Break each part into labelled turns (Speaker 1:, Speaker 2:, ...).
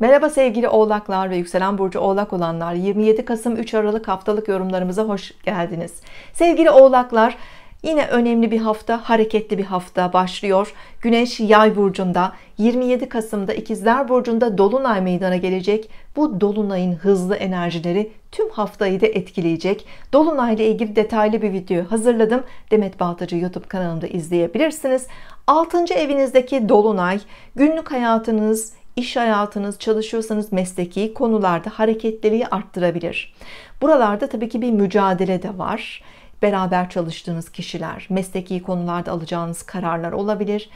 Speaker 1: Merhaba sevgili oğlaklar ve yükselen burcu oğlak olanlar 27 Kasım 3 Aralık haftalık yorumlarımıza hoş geldiniz sevgili oğlaklar Yine önemli bir hafta, hareketli bir hafta başlıyor. Güneş Yay burcunda 27 Kasım'da İkizler burcunda dolunay meydana gelecek. Bu dolunayın hızlı enerjileri tüm haftayı da etkileyecek. Dolunayla ilgili detaylı bir video hazırladım. Demet Baltacı YouTube kanalımda izleyebilirsiniz. 6. evinizdeki dolunay günlük hayatınız, iş hayatınız, çalışıyorsanız mesleki konularda hareketliliği arttırabilir. Buralarda tabii ki bir mücadele de var. Beraber çalıştığınız kişiler, mesleki konularda alacağınız kararlar olabilir.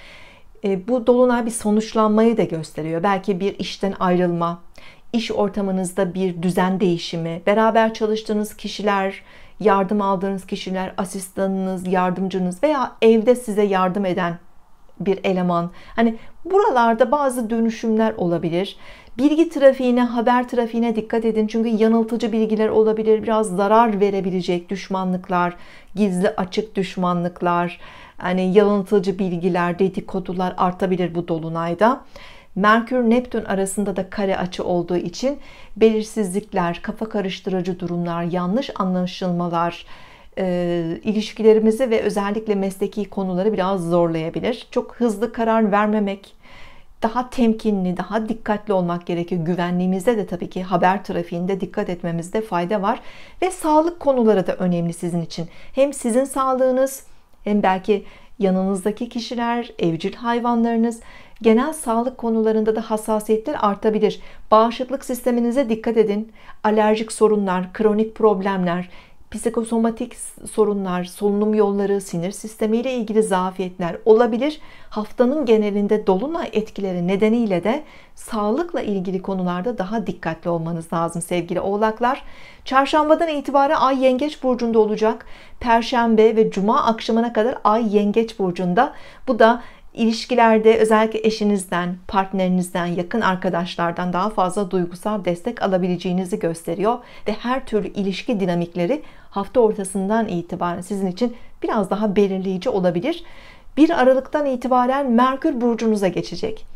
Speaker 1: E, bu dolunay bir sonuçlanmayı da gösteriyor. Belki bir işten ayrılma, iş ortamınızda bir düzen değişimi, beraber çalıştığınız kişiler, yardım aldığınız kişiler, asistanınız, yardımcınız veya evde size yardım eden bir eleman. Hani buralarda bazı dönüşümler olabilir. Bilgi trafiğine, haber trafiğine dikkat edin. Çünkü yanıltıcı bilgiler olabilir. Biraz zarar verebilecek düşmanlıklar, gizli açık düşmanlıklar, hani yanıltıcı bilgiler, dedikodular artabilir bu dolunayda. Merkür Neptün arasında da kare açı olduğu için belirsizlikler, kafa karıştırıcı durumlar, yanlış anlaşılmalar, e, ilişkilerimizi ve özellikle mesleki konuları biraz zorlayabilir. Çok hızlı karar vermemek, daha temkinli, daha dikkatli olmak gerekiyor. Güvenliğimizde de tabii ki haber trafiğinde dikkat etmemizde fayda var. Ve sağlık konuları da önemli sizin için. Hem sizin sağlığınız hem belki yanınızdaki kişiler, evcil hayvanlarınız genel sağlık konularında da hassasiyetler artabilir. Bağışıklık sisteminize dikkat edin. Alerjik sorunlar, kronik problemler, psikosomatik sorunlar, solunum yolları, sinir sistemiyle ilgili zafiyetler olabilir. Haftanın genelinde dolunay etkileri nedeniyle de sağlıkla ilgili konularda daha dikkatli olmanız lazım sevgili oğlaklar. Çarşambadan itibaren Ay Yengeç burcunda olacak. Perşembe ve cuma akşamına kadar Ay Yengeç burcunda. Bu da ilişkilerde özellikle eşinizden, partnerinizden, yakın arkadaşlardan daha fazla duygusal destek alabileceğinizi gösteriyor ve her türlü ilişki dinamikleri hafta ortasından itibaren sizin için biraz daha belirleyici olabilir. 1 Aralık'tan itibaren Merkür burcunuza geçecek.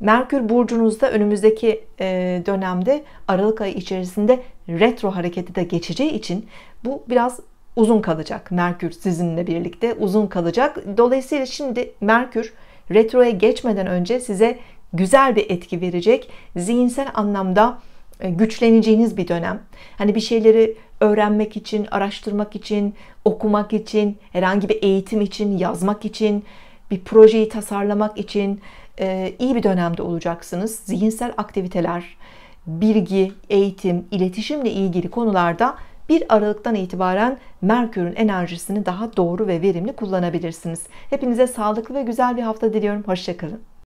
Speaker 1: Merkür burcunuzda önümüzdeki e, dönemde Aralık ayı içerisinde retro hareketi de geçeceği için bu biraz uzun kalacak. Merkür sizinle birlikte uzun kalacak. Dolayısıyla şimdi Merkür retroya geçmeden önce size güzel bir etki verecek. Zihinsel anlamda e, güçleneceğiniz bir dönem. Hani bir şeyleri öğrenmek için, araştırmak için, okumak için, herhangi bir eğitim için, yazmak için, bir projeyi tasarlamak için e, iyi bir dönemde olacaksınız. Zihinsel aktiviteler, bilgi, eğitim, iletişimle ilgili konularda 1 Aralık'tan itibaren Merkür'ün enerjisini daha doğru ve verimli kullanabilirsiniz. Hepinize sağlıklı ve güzel bir hafta diliyorum. Hoşçakalın.